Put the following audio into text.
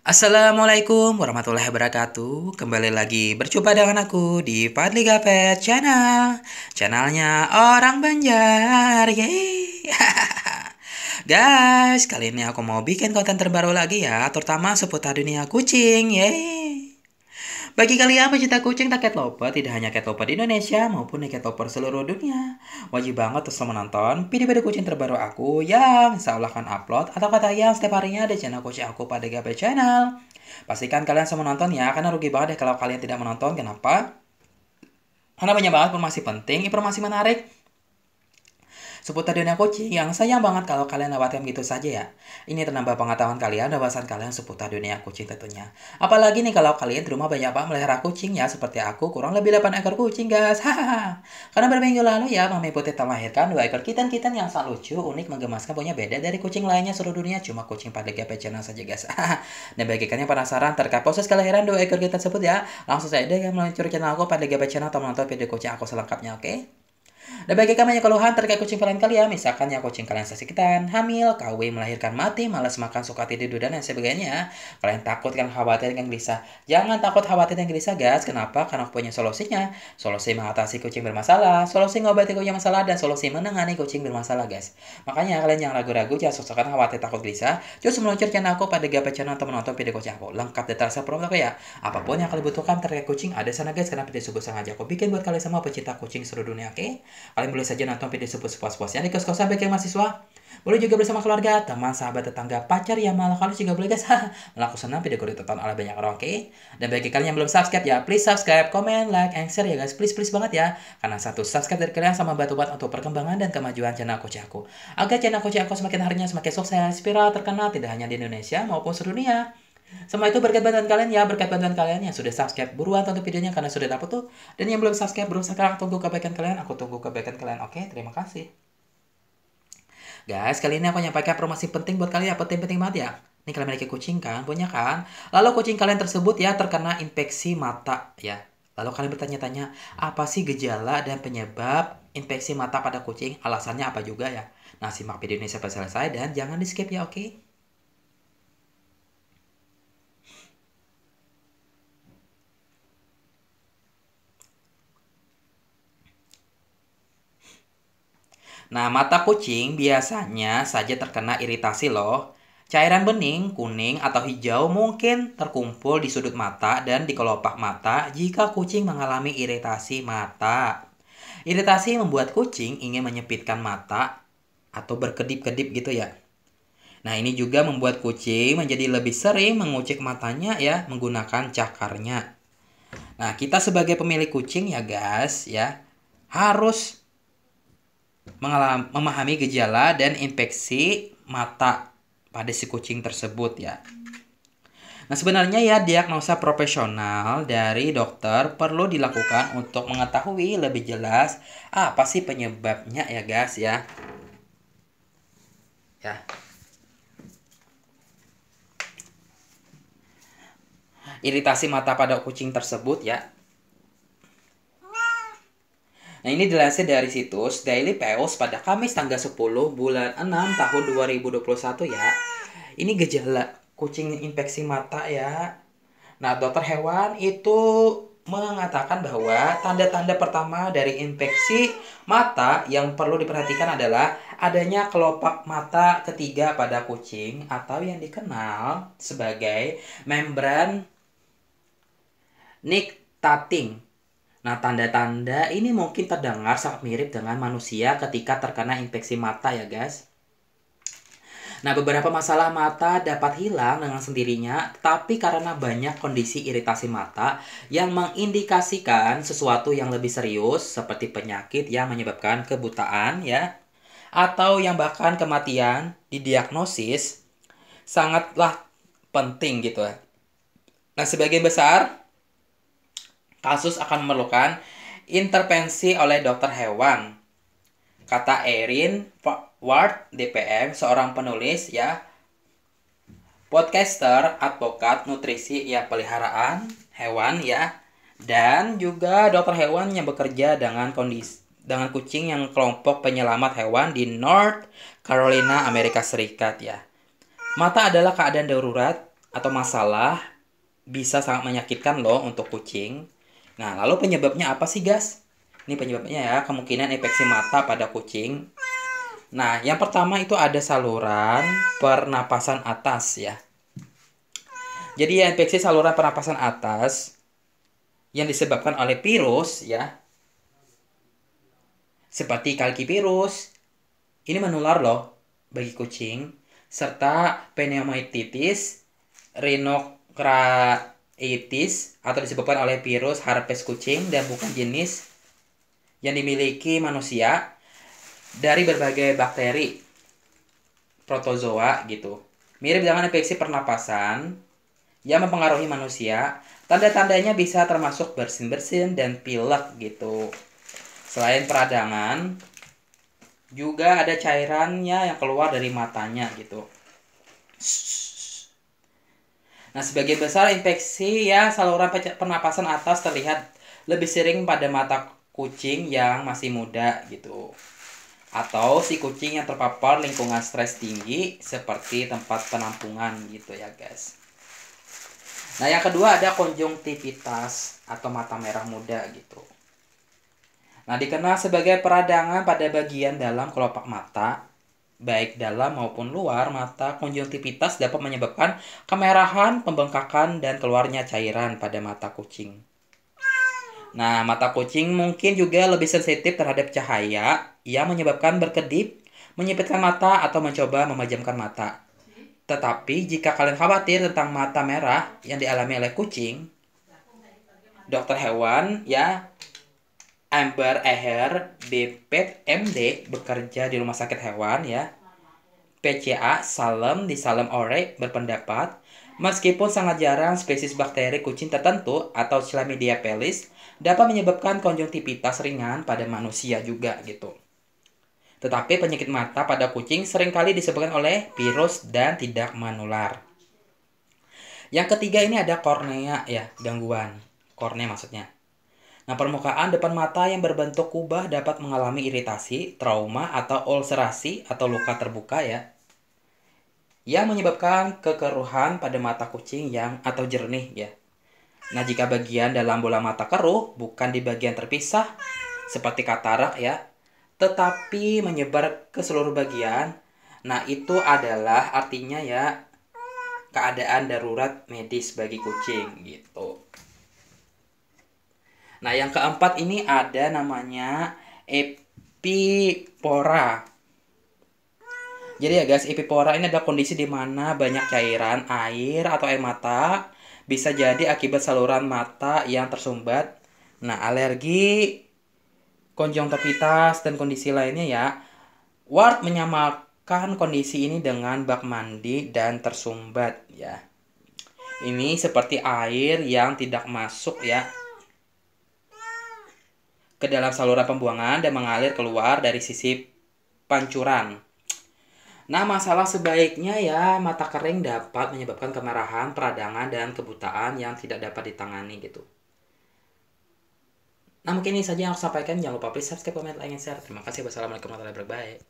Assalamualaikum warahmatullahi wabarakatuh Kembali lagi berjumpa dengan aku di Fadli Gapet Channel Channelnya orang Banjar Yeay Guys, kali ini aku mau bikin konten terbaru lagi ya Terutama seputar dunia kucing Yeay bagi kalian pecinta kucing tak cat tidak hanya cat lover di Indonesia maupun cat lover seluruh dunia, wajib banget terus menonton video-video kucing terbaru aku yang insya Allah akan upload atau kata yang setiap harinya ada channel kucing aku pada GP Channel. Pastikan kalian semua nonton ya, karena rugi banget deh ya kalau kalian tidak menonton. Kenapa? Karena banyak banget informasi penting, informasi menarik, seputar dunia kucing yang sayang banget kalau kalian lewatkan gitu saja ya. Ini menambah pengetahuan kalian wawasan bahasan kalian seputar dunia kucing tentunya. Apalagi nih kalau kalian di rumah banyak banget melihara kucing ya seperti aku kurang lebih 8 ekor kucing guys. Karena berminggu lalu ya Mami Putih telah melahirkan dua ekor kitten-kitten yang sangat lucu, unik, menggemaskan punya beda dari kucing lainnya seluruh dunia cuma kucing pada channel saja guys. dan bagi kalian yang penasaran terkait proses kelahiran dua ekor kitten tersebut ya, langsung saja yang meluncur channel aku pada channel atau menonton video kucing aku selengkapnya oke. Okay? Dan bagi kalian yang keluhan terkait kucing kalian kalian, misalkan yang kucing kalian sakitan, hamil, KW, melahirkan mati, malas makan, suka tidur, dan lain sebagainya, kalian takut, kan khawatir, dengan gelisah. Jangan takut, khawatir, dengan gelisah, guys. Kenapa? Karena aku punya solusinya. Solusi mengatasi kucing bermasalah, solusi mengobati kucing bermasalah, dan solusi menangani kucing bermasalah, guys. Makanya kalian jangan ragu-ragu, jangan sosokan khawatir, takut, gelisah. Terus meluncur channel aku pada gapai channel atau menonton video kucing aku. Lengkap detail sebelum aku ya. Apapun yang kalian butuhkan terkait kucing, ada sana, guys. Karena video subuh sengaja aku bikin buat kalian semua pecinta kucing seluruh dunia, oke? Okay? Kalian boleh saja nonton video tersebut sepuas-puasnya di kos-kosan bagi yang mahasiswa. Boleh juga bersama keluarga, teman, sahabat, tetangga, pacar, yang malah kalian juga boleh guys melakukan video kulit tonton oleh banyak orang, oke? Okay? Dan bagi kalian yang belum subscribe ya, please subscribe, comment, like, and share ya guys, please please banget ya. Karena satu subscribe dari kalian sama batu buat untuk perkembangan dan kemajuan channel Koci Aku. Agar channel Koci Aku semakin harinya semakin sukses, viral, terkenal tidak hanya di Indonesia maupun seluruh dunia. Semua itu berkat bantuan kalian ya, berkat bantuan kalian yang sudah subscribe. Buruan tonton videonya karena sudah dapat tuh. Dan yang belum subscribe, belum sekarang tunggu kebaikan kalian. Aku tunggu kebaikan kalian. Oke, terima kasih. Guys, kali ini aku nyampaikan promosi penting buat kalian. Ya, penting-penting banget ya. Ini kalian memiliki kucing kan? Punya kan? Lalu kucing kalian tersebut ya terkena infeksi mata ya. Lalu kalian bertanya-tanya, apa sih gejala dan penyebab infeksi mata pada kucing? Alasannya apa juga ya? Nah, simak video ini sampai selesai dan jangan di skip ya, oke? Okay? Nah, mata kucing biasanya saja terkena iritasi loh. Cairan bening, kuning, atau hijau mungkin terkumpul di sudut mata dan di kelopak mata jika kucing mengalami iritasi mata. Iritasi membuat kucing ingin menyepitkan mata atau berkedip-kedip gitu ya. Nah, ini juga membuat kucing menjadi lebih sering mengucek matanya ya menggunakan cakarnya. Nah, kita sebagai pemilik kucing ya guys ya, harus mengalami, memahami gejala dan infeksi mata pada si kucing tersebut ya. Nah sebenarnya ya diagnosa profesional dari dokter perlu dilakukan untuk mengetahui lebih jelas apa sih penyebabnya ya guys ya. Ya. Iritasi mata pada kucing tersebut ya Nah ini dilansir dari situs Daily Peos pada Kamis tanggal 10 bulan 6 tahun 2021 ya. Ini gejala kucing infeksi mata ya. Nah dokter hewan itu mengatakan bahwa tanda-tanda pertama dari infeksi mata yang perlu diperhatikan adalah adanya kelopak mata ketiga pada kucing atau yang dikenal sebagai membran nictating Nah, tanda-tanda ini mungkin terdengar sangat mirip dengan manusia ketika terkena infeksi mata ya, guys. Nah, beberapa masalah mata dapat hilang dengan sendirinya, tapi karena banyak kondisi iritasi mata yang mengindikasikan sesuatu yang lebih serius seperti penyakit yang menyebabkan kebutaan ya atau yang bahkan kematian didiagnosis sangatlah penting gitu ya. Nah, sebagian besar kasus akan memerlukan intervensi oleh dokter hewan. Kata Erin Ward, DPM, seorang penulis ya, podcaster, advokat, nutrisi, ya peliharaan hewan ya, dan juga dokter hewan yang bekerja dengan kondisi dengan kucing yang kelompok penyelamat hewan di North Carolina, Amerika Serikat ya. Mata adalah keadaan darurat atau masalah bisa sangat menyakitkan loh untuk kucing. Nah, lalu penyebabnya apa sih, guys? Ini penyebabnya ya, kemungkinan infeksi mata pada kucing. Nah, yang pertama itu ada saluran pernapasan atas ya. Jadi ya, infeksi saluran pernapasan atas yang disebabkan oleh virus ya. Seperti virus Ini menular loh bagi kucing serta pneumonitis, rhinokra aitis atau disebabkan oleh virus herpes kucing dan bukan jenis yang dimiliki manusia dari berbagai bakteri protozoa gitu. Mirip dengan infeksi pernapasan yang mempengaruhi manusia, tanda-tandanya bisa termasuk bersin-bersin dan pilek gitu. Selain peradangan, juga ada cairannya yang keluar dari matanya gitu. Nah, sebagian besar infeksi ya saluran pernapasan atas terlihat lebih sering pada mata kucing yang masih muda gitu. Atau si kucing yang terpapar lingkungan stres tinggi seperti tempat penampungan gitu ya, guys. Nah, yang kedua ada konjungtivitas atau mata merah muda gitu. Nah, dikenal sebagai peradangan pada bagian dalam kelopak mata baik dalam maupun luar mata konjungtivitas dapat menyebabkan kemerahan, pembengkakan, dan keluarnya cairan pada mata kucing. Nah, mata kucing mungkin juga lebih sensitif terhadap cahaya yang menyebabkan berkedip, menyipitkan mata, atau mencoba memejamkan mata. Tetapi jika kalian khawatir tentang mata merah yang dialami oleh kucing, dokter hewan ya Amber Eher, BPMD MD bekerja di rumah sakit hewan ya. PCA Salem di Salem Ore berpendapat, meskipun sangat jarang spesies bakteri kucing tertentu atau Chlamydia pelis dapat menyebabkan konjungtivitas ringan pada manusia juga gitu. Tetapi penyakit mata pada kucing seringkali disebabkan oleh virus dan tidak menular. Yang ketiga ini ada kornea ya, gangguan. Kornea maksudnya. Nah, permukaan depan mata yang berbentuk kubah dapat mengalami iritasi, trauma, atau ulcerasi atau luka terbuka ya. Yang menyebabkan kekeruhan pada mata kucing yang atau jernih ya. Nah, jika bagian dalam bola mata keruh bukan di bagian terpisah seperti katarak ya, tetapi menyebar ke seluruh bagian. Nah, itu adalah artinya ya keadaan darurat medis bagi kucing gitu. Nah, yang keempat ini ada namanya epipora. Jadi ya guys, epipora ini ada kondisi di mana banyak cairan, air atau air mata bisa jadi akibat saluran mata yang tersumbat. Nah, alergi konjungtivitas dan kondisi lainnya ya. Ward menyamakan kondisi ini dengan bak mandi dan tersumbat ya. Ini seperti air yang tidak masuk ya ke dalam saluran pembuangan dan mengalir keluar dari sisi pancuran. Nah, masalah sebaiknya ya mata kering dapat menyebabkan kemerahan, peradangan, dan kebutaan yang tidak dapat ditangani gitu. Nah, mungkin ini saja yang aku sampaikan. Jangan lupa please subscribe, comment, like, and share. Terima kasih. Wassalamualaikum warahmatullahi wabarakatuh.